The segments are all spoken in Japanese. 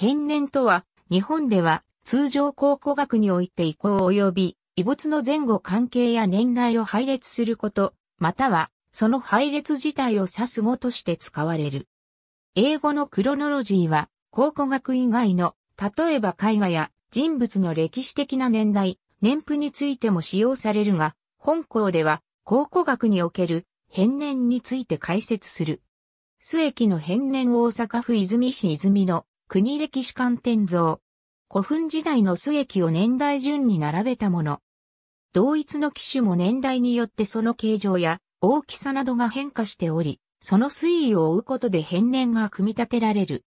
変年とは、日本では通常考古学において移行及び遺物の前後関係や年代を配列すること、またはその配列自体を指す語として使われる。英語のクロノロジーは考古学以外の、例えば絵画や人物の歴史的な年代、年譜についても使用されるが、本校では考古学における変年について解説する。須駅の変年大阪府泉市泉の国歴史観天像。古墳時代の素液を年代順に並べたもの。同一の機種も年代によってその形状や大きさなどが変化しており、その推移を追うことで変年が組み立てられる。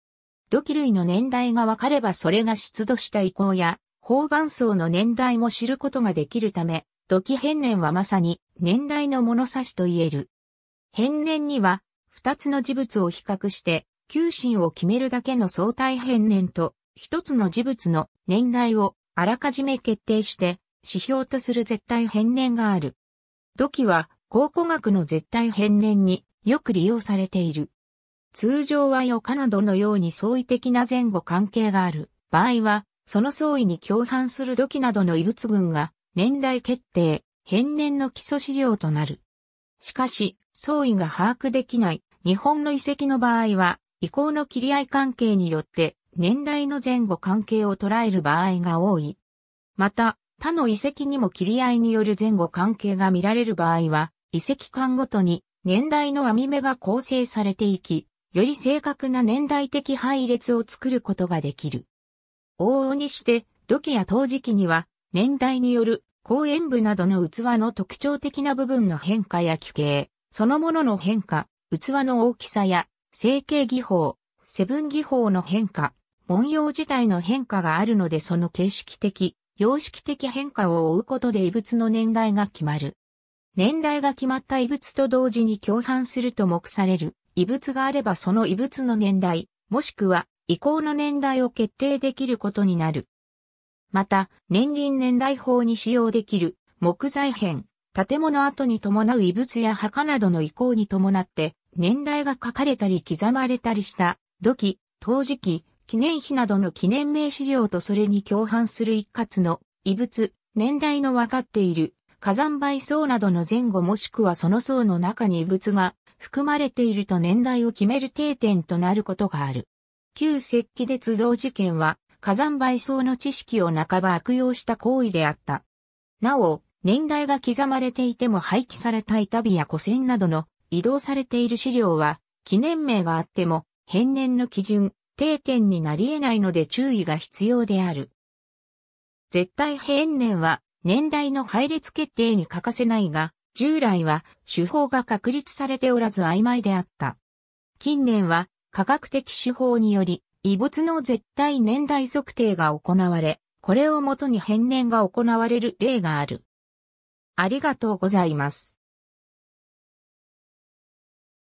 土器類の年代が分かればそれが出土した遺構や、方眼層の年代も知ることができるため、土器変年はまさに年代の物差しと言える。変年には、二つの事物を比較して、九神を決めるだけの相対変年と、一つの事物の年代をあらかじめ決定して、指標とする絶対変年がある。土器は考古学の絶対変年によく利用されている。通常は余価などのように相違的な前後関係がある場合は、その相違に共犯する土器などの異物群が年代決定、変年の基礎資料となる。しかし、相違が把握できない日本の遺跡の場合は、以降の切り合い関係によって年代の前後関係を捉える場合が多い。また、他の遺跡にも切り合いによる前後関係が見られる場合は、遺跡間ごとに年代の網目が構成されていき、より正確な年代的配列を作ることができる。往々にして、土器や陶磁器には、年代による公園部などの器の特徴的な部分の変化や規形、そのものの変化、器の大きさや成形技法、セブン技法の変化、文様自体の変化があるのでその形式的、様式的変化を追うことで異物の年代が決まる。年代が決まった異物と同時に共犯すると目される。異物があればその異物の年代、もしくは移行の年代を決定できることになる。また、年輪年代法に使用できる木材編、建物跡に伴う異物や墓などの移行に伴って、年代が書かれたり刻まれたりした土器、陶磁器、記念碑などの記念名資料とそれに共犯する一括の遺物、年代の分かっている火山灰層などの前後もしくはその層の中に遺物が含まれていると年代を決める定点となることがある。旧石器鉄造事件は火山灰層の知識を半ば悪用した行為であった。なお、年代が刻まれていても廃棄された板火や古銭などの移動されている資料は、記念名があっても、変年の基準、定点になり得ないので注意が必要である。絶対変年は、年代の配列決定に欠かせないが、従来は手法が確立されておらず曖昧であった。近年は科学的手法により異物の絶対年代測定が行われ、これをもとに変年が行われる例がある。ありがとうございます。